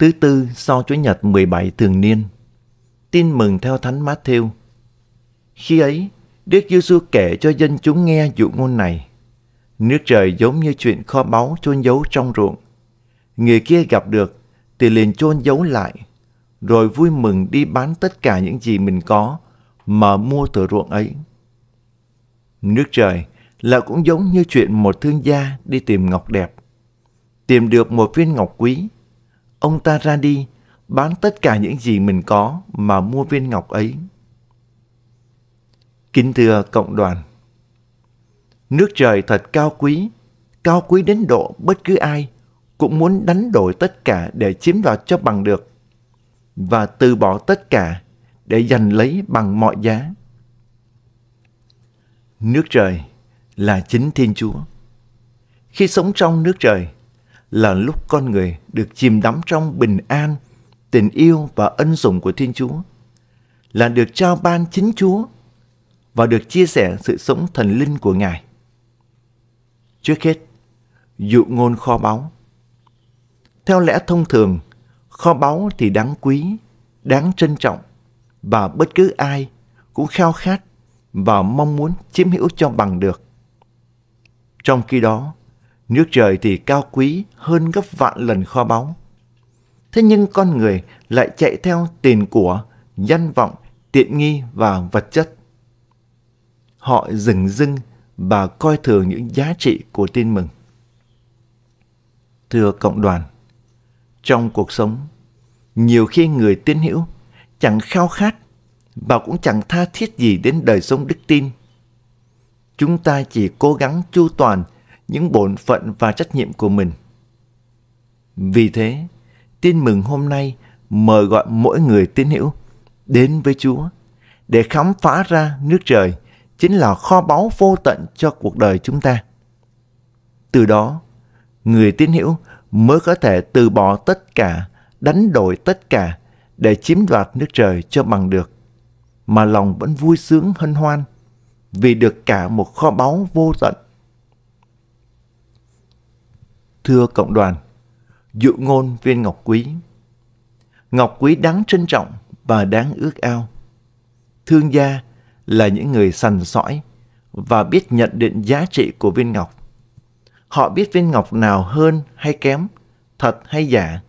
thứ tư sau Chủ nhật 17 thường niên. Tin mừng theo Thánh Matthew. Khi ấy, Đức Giêsu kể cho dân chúng nghe dụ ngôn này. Nước trời giống như chuyện kho báu chôn giấu trong ruộng. Người kia gặp được thì liền chôn giấu lại, rồi vui mừng đi bán tất cả những gì mình có mà mua thửa ruộng ấy. Nước trời là cũng giống như chuyện một thương gia đi tìm ngọc đẹp. Tìm được một viên ngọc quý, Ông ta ra đi, bán tất cả những gì mình có mà mua viên ngọc ấy. Kính thưa cộng đoàn, nước trời thật cao quý, cao quý đến độ bất cứ ai cũng muốn đánh đổi tất cả để chiếm đoạt cho bằng được và từ bỏ tất cả để giành lấy bằng mọi giá. Nước trời là chính Thiên Chúa. Khi sống trong nước trời, là lúc con người được chìm đắm trong bình an, tình yêu và ân sủng của Thiên Chúa, là được trao ban chính Chúa và được chia sẻ sự sống thần linh của Ngài. Trước hết, dụ ngôn kho báu. Theo lẽ thông thường, kho báu thì đáng quý, đáng trân trọng và bất cứ ai cũng khao khát và mong muốn chiếm hữu cho bằng được. Trong khi đó, Nước trời thì cao quý hơn gấp vạn lần kho báu. Thế nhưng con người lại chạy theo tiền của, danh vọng, tiện nghi và vật chất. Họ dừng dưng và coi thường những giá trị của tin mừng. Thưa cộng đoàn, trong cuộc sống, nhiều khi người tín hữu chẳng khao khát và cũng chẳng tha thiết gì đến đời sống đức tin. Chúng ta chỉ cố gắng chu toàn những bổn phận và trách nhiệm của mình. Vì thế, tin mừng hôm nay mời gọi mỗi người tín hữu đến với Chúa để khám phá ra nước trời chính là kho báu vô tận cho cuộc đời chúng ta. Từ đó, người tín hữu mới có thể từ bỏ tất cả, đánh đổi tất cả để chiếm đoạt nước trời cho bằng được, mà lòng vẫn vui sướng hân hoan vì được cả một kho báu vô tận thưa cộng đoàn, dụ ngôn viên ngọc quý. Ngọc quý đáng trân trọng và đáng ước ao. Thương gia là những người sành sỏi và biết nhận định giá trị của viên ngọc. Họ biết viên ngọc nào hơn hay kém, thật hay giả,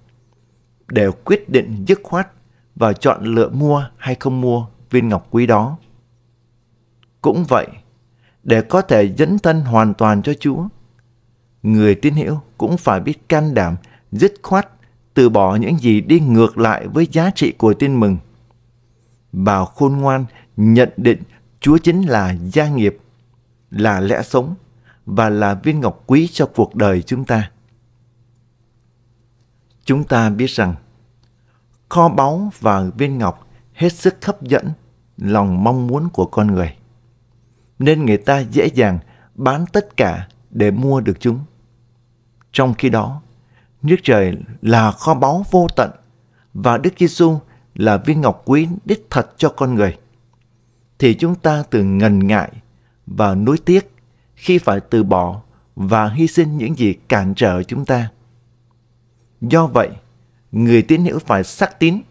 đều quyết định dứt khoát và chọn lựa mua hay không mua viên ngọc quý đó. Cũng vậy, để có thể dẫn thân hoàn toàn cho Chúa, người tín hữu cũng phải biết can đảm, dứt khoát, từ bỏ những gì đi ngược lại với giá trị của tin mừng. Bảo khôn ngoan nhận định Chúa chính là gia nghiệp, là lẽ sống và là viên ngọc quý cho cuộc đời chúng ta. Chúng ta biết rằng kho báu và viên ngọc hết sức hấp dẫn lòng mong muốn của con người. Nên người ta dễ dàng bán tất cả để mua được chúng. Trong khi đó, nước trời là kho báu vô tận và Đức Giêsu là viên ngọc quý đích thật cho con người. Thì chúng ta từng ngần ngại và nuối tiếc khi phải từ bỏ và hy sinh những gì cản trở chúng ta. Do vậy, người tín hữu phải xác tín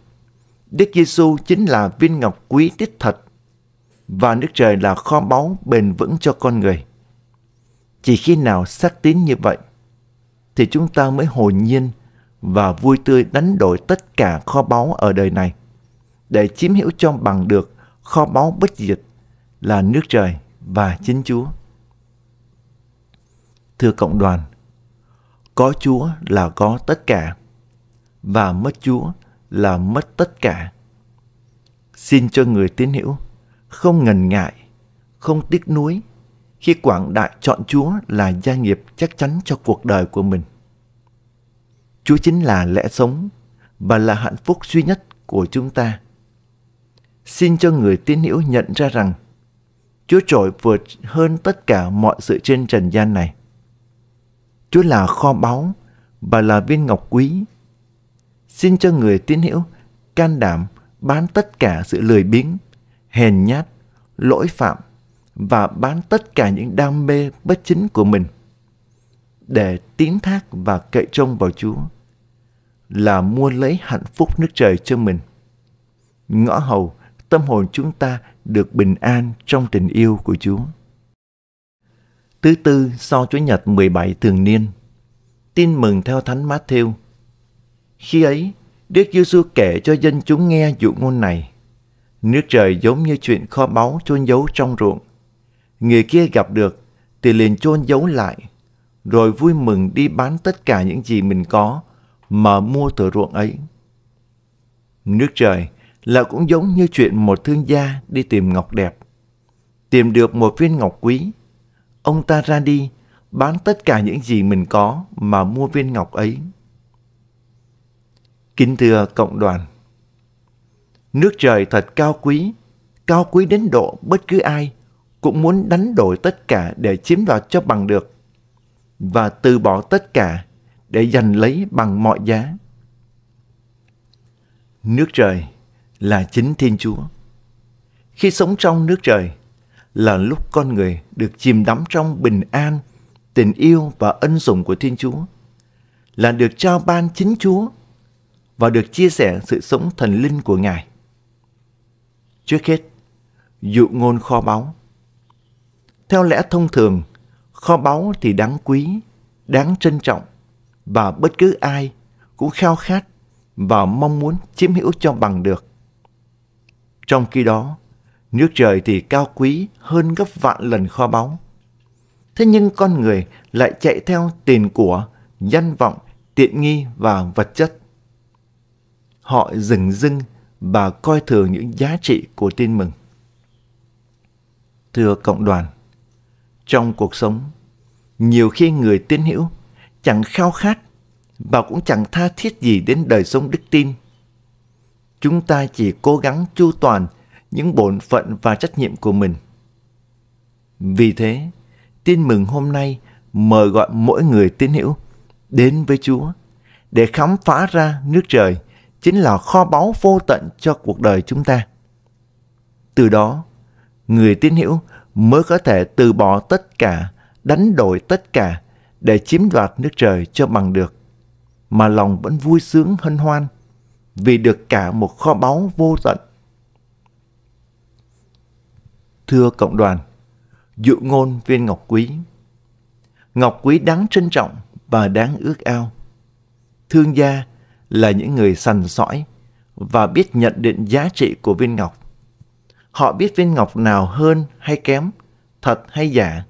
Đức Giêsu chính là viên ngọc quý đích thật và nước trời là kho báu bền vững cho con người. Chỉ khi nào xác tín như vậy thì chúng ta mới hồn nhiên và vui tươi đánh đổi tất cả kho báu ở đời này để chiếm hữu cho bằng được kho báu bất diệt là nước trời và chính Chúa. Thưa cộng đoàn, có Chúa là có tất cả và mất Chúa là mất tất cả. Xin cho người tín hữu không ngần ngại, không tiếc nuối khi quảng đại chọn Chúa là gia nghiệp chắc chắn cho cuộc đời của mình. Chúa chính là lẽ sống và là hạnh phúc duy nhất của chúng ta. Xin cho người tín hữu nhận ra rằng Chúa trội vượt hơn tất cả mọi sự trên trần gian này. Chúa là kho báu và là viên ngọc quý. Xin cho người tín hữu can đảm bán tất cả sự lười biếng, hèn nhát, lỗi phạm và bán tất cả những đam mê bất chính của mình để tín thác và cậy trông vào Chúa là mua lấy hạnh phúc nước trời cho mình. Ngõ hầu tâm hồn chúng ta được bình an trong tình yêu của Chúa. Thứ tư sau Chúa Nhật 17 thường niên Tin mừng theo Thánh Matthew Khi ấy, Đức Giêsu kể cho dân chúng nghe dụ ngôn này. Nước trời giống như chuyện kho báu chôn giấu trong ruộng. Người kia gặp được thì liền chôn giấu lại, rồi vui mừng đi bán tất cả những gì mình có mà mua thửa ruộng ấy. Nước trời là cũng giống như chuyện một thương gia đi tìm ngọc đẹp. Tìm được một viên ngọc quý, ông ta ra đi bán tất cả những gì mình có mà mua viên ngọc ấy. Kính thưa cộng đoàn, nước trời thật cao quý, cao quý đến độ bất cứ ai cũng muốn đánh đổi tất cả để chiếm vào cho bằng được và từ bỏ tất cả để giành lấy bằng mọi giá. Nước trời là chính Thiên Chúa. Khi sống trong nước trời là lúc con người được chìm đắm trong bình an, tình yêu và ân sủng của Thiên Chúa, là được trao ban chính Chúa và được chia sẻ sự sống thần linh của Ngài. Trước hết, dụ ngôn kho báu theo lẽ thông thường, kho báu thì đáng quý, đáng trân trọng và bất cứ ai cũng khao khát và mong muốn chiếm hữu cho bằng được. Trong khi đó, nước trời thì cao quý hơn gấp vạn lần kho báu. Thế nhưng con người lại chạy theo tiền của, danh vọng, tiện nghi và vật chất. Họ dừng dưng và coi thường những giá trị của tin mừng. Thưa cộng đoàn, trong cuộc sống nhiều khi người tín hữu chẳng khao khát và cũng chẳng tha thiết gì đến đời sống đức tin chúng ta chỉ cố gắng chu toàn những bổn phận và trách nhiệm của mình vì thế tin mừng hôm nay mời gọi mỗi người tín hữu đến với chúa để khám phá ra nước trời chính là kho báu vô tận cho cuộc đời chúng ta từ đó người tín hữu mới có thể từ bỏ tất cả, đánh đổi tất cả để chiếm đoạt nước trời cho bằng được. Mà lòng vẫn vui sướng hân hoan vì được cả một kho báu vô tận. Thưa cộng đoàn, dụ ngôn viên ngọc quý. Ngọc quý đáng trân trọng và đáng ước ao. Thương gia là những người sành sỏi và biết nhận định giá trị của viên ngọc họ biết viên ngọc nào hơn hay kém, thật hay giả,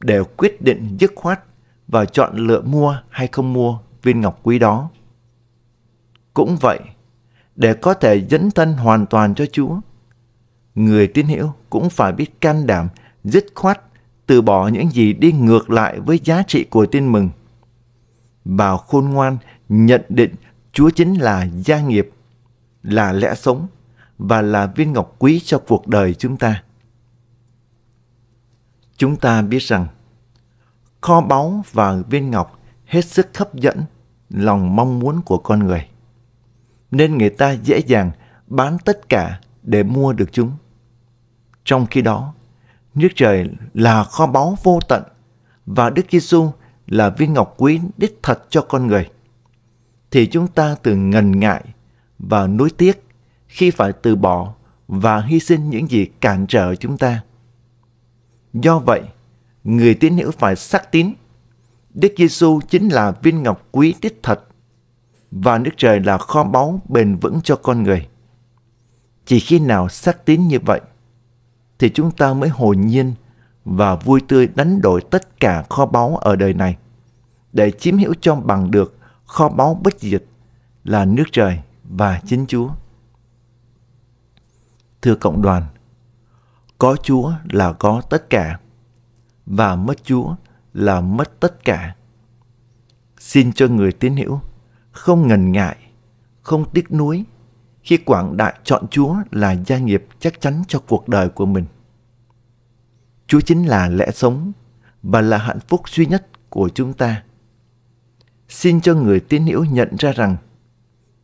đều quyết định dứt khoát và chọn lựa mua hay không mua viên ngọc quý đó. Cũng vậy, để có thể dẫn thân hoàn toàn cho Chúa, người tín hữu cũng phải biết can đảm, dứt khoát từ bỏ những gì đi ngược lại với giá trị của tin mừng. Bảo khôn ngoan nhận định Chúa chính là gia nghiệp, là lẽ sống và là viên ngọc quý cho cuộc đời chúng ta. Chúng ta biết rằng kho báu và viên ngọc hết sức hấp dẫn lòng mong muốn của con người. Nên người ta dễ dàng bán tất cả để mua được chúng. Trong khi đó, nước trời là kho báu vô tận và Đức Giêsu là viên ngọc quý đích thật cho con người. Thì chúng ta từng ngần ngại và nuối tiếc khi phải từ bỏ và hy sinh những gì cản trở chúng ta. Do vậy, người tín hữu phải xác tín Đức Giêsu chính là viên ngọc quý đích thật và nước trời là kho báu bền vững cho con người. Chỉ khi nào xác tín như vậy thì chúng ta mới hồn nhiên và vui tươi đánh đổi tất cả kho báu ở đời này để chiếm hữu cho bằng được kho báu bất diệt là nước trời và chính Chúa. Thưa cộng đoàn, có Chúa là có tất cả và mất Chúa là mất tất cả. Xin cho người tín hữu không ngần ngại, không tiếc nuối khi quảng đại chọn Chúa là gia nghiệp chắc chắn cho cuộc đời của mình. Chúa chính là lẽ sống và là hạnh phúc duy nhất của chúng ta. Xin cho người tín hữu nhận ra rằng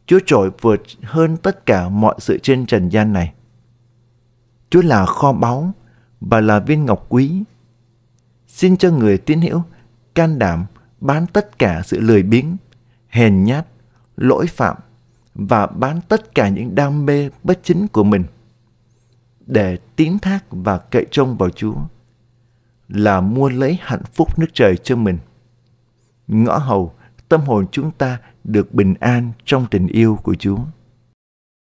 Chúa trội vượt hơn tất cả mọi sự trên trần gian này. Chúa là kho báu và là viên ngọc quý. Xin cho người tín hữu can đảm bán tất cả sự lười biếng, hèn nhát, lỗi phạm và bán tất cả những đam mê bất chính của mình để tín thác và cậy trông vào Chúa là mua lấy hạnh phúc nước trời cho mình. Ngõ hầu tâm hồn chúng ta được bình an trong tình yêu của Chúa.